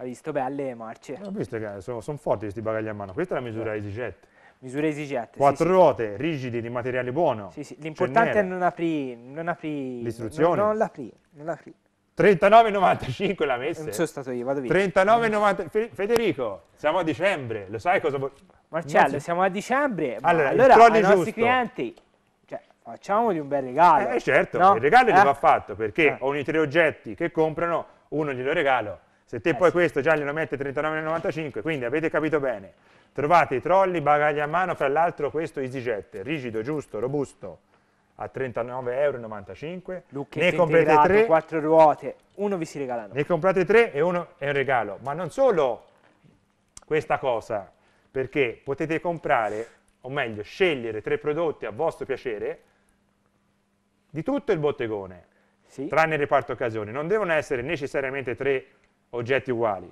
ha visto belle marce. Ho visto che sono, sono forti questi bagagli a mano, questa è la misura EasyJet. Misura EasyJet. Quattro sì, ruote, sì. rigidi, di materiale buono. Sì, sì. l'importante è non aprire. Non apri, L'istruzione? Non, non l'aprì, non 39,95 la messa. Non sono stato io, vado via. 39,95. Federico, siamo a dicembre, lo sai cosa vuoi? Marcello, si... siamo a dicembre. Allora, allora ai giusto. nostri clienti cioè, facciamoli un bel regalo. Eh, eh certo, no? il regalo eh? gli va fatto perché eh. ho tre oggetti che comprano, uno glielo regalo se te eh poi sì. questo già glielo mette 39,95, quindi avete capito bene, trovate i trolli, bagagli a mano, fra l'altro questo EasyJet, rigido, giusto, robusto, a 39,95 euro, ne comprate tre, quattro ruote, uno vi si regalano. Ne comprate tre e uno è un regalo, ma non solo questa cosa, perché potete comprare, o meglio, scegliere tre prodotti a vostro piacere di tutto il bottegone, sì. tranne il reparto occasioni. Non devono essere necessariamente tre oggetti uguali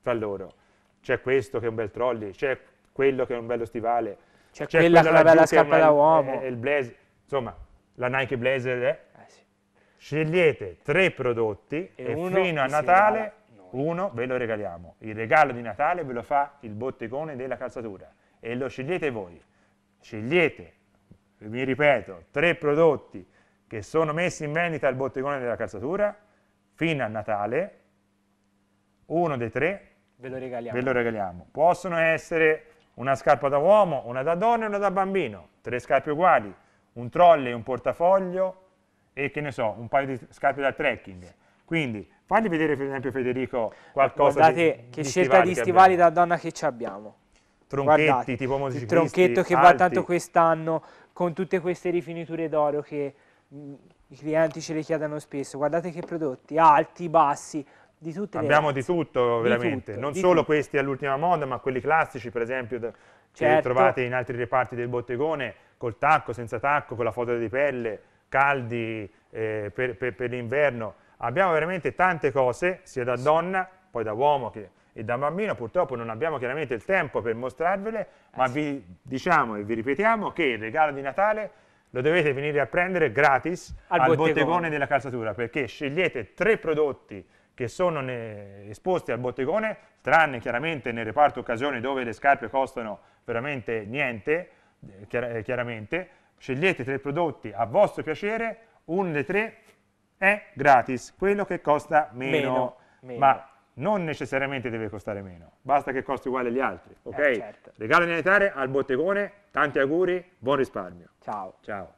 fra loro. C'è questo che è un bel trolley, c'è quello che è un bello stivale, c'è quella, che è la bella scarpa da uomo. È, è blazer, insomma, la Nike Blazer è... Eh? eh sì. Scegliete tre prodotti e, e fino a Natale uno ve lo regaliamo. Il regalo di Natale ve lo fa il bottegone della calzatura e lo scegliete voi. Scegliete, vi ripeto, tre prodotti che sono messi in vendita al bottegone della calzatura fino a Natale uno dei tre ve lo regaliamo. Ve lo regaliamo. Possono essere una scarpa da uomo, una da donna e una da bambino, tre scarpe uguali, un trolley, un portafoglio e che ne so, un paio di scarpe da trekking. Quindi fagli vedere per esempio Federico qualcosa Guardate di, che di scelta stivali di stivali da donna che ci abbiamo. Tronchetti Guardate, tipo musicisti. Il tronchetto che alti. va tanto quest'anno con tutte queste rifiniture d'oro che mm, i clienti ce le chiedono spesso. Guardate che prodotti, alti, bassi, di Abbiamo di tutto, veramente. Di tutto, non solo tutto. questi all'ultima moda, ma quelli classici, per esempio, certo. che trovate in altri reparti del bottegone, col tacco, senza tacco, con la foto di pelle, caldi eh, per, per, per l'inverno. Abbiamo veramente tante cose, sia da sì. donna, poi da uomo che, e da bambino. Purtroppo non abbiamo chiaramente il tempo per mostrarvele, eh ma sì. vi diciamo e vi ripetiamo che il regalo di Natale lo dovete venire a prendere gratis al, al bottegone. bottegone della calzatura, perché scegliete tre prodotti che sono ne, esposti al bottegone, tranne chiaramente nel reparto occasioni dove le scarpe costano veramente niente, eh, eh chiaramente, scegliete tre prodotti a vostro piacere, uno dei tre è gratis, quello che costa meno, meno ma non necessariamente deve costare meno, basta che costi uguale agli altri, eh, ok? Eh, certo. Regalo di Natale al bottegone, tanti auguri, buon risparmio. Ciao. Ciao.